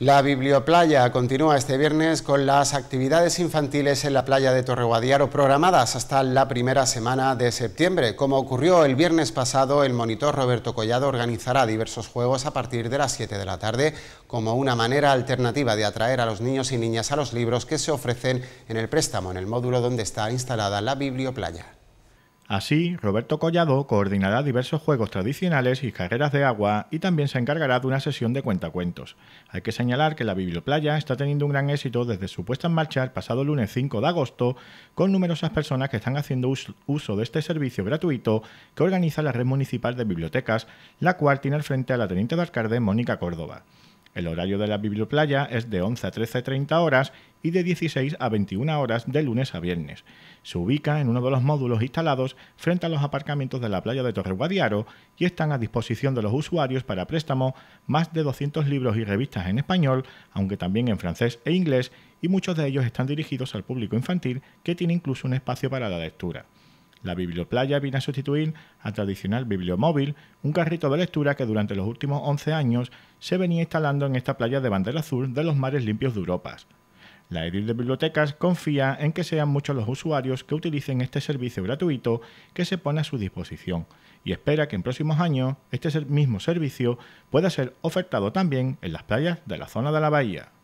La Biblioplaya continúa este viernes con las actividades infantiles en la playa de Torreguadiaro programadas hasta la primera semana de septiembre. Como ocurrió el viernes pasado, el monitor Roberto Collado organizará diversos juegos a partir de las 7 de la tarde como una manera alternativa de atraer a los niños y niñas a los libros que se ofrecen en el préstamo, en el módulo donde está instalada la Biblioplaya. Así, Roberto Collado coordinará diversos juegos tradicionales y carreras de agua y también se encargará de una sesión de cuentacuentos. Hay que señalar que la Biblioplaya está teniendo un gran éxito desde su puesta en marcha el pasado lunes 5 de agosto, con numerosas personas que están haciendo uso de este servicio gratuito que organiza la Red Municipal de Bibliotecas, la cual tiene al frente a la Teniente de Mónica Córdoba. El horario de la biblioplaya es de 11 a 30 horas y de 16 a 21 horas de lunes a viernes. Se ubica en uno de los módulos instalados frente a los aparcamientos de la playa de Torre Guadiaro y están a disposición de los usuarios para préstamo más de 200 libros y revistas en español, aunque también en francés e inglés, y muchos de ellos están dirigidos al público infantil que tiene incluso un espacio para la lectura. La biblioplaya viene a sustituir al tradicional bibliomóvil, un carrito de lectura que durante los últimos 11 años se venía instalando en esta playa de bandera azul de los mares limpios de Europa. La Edil de Bibliotecas confía en que sean muchos los usuarios que utilicen este servicio gratuito que se pone a su disposición y espera que en próximos años este mismo servicio pueda ser ofertado también en las playas de la zona de la bahía.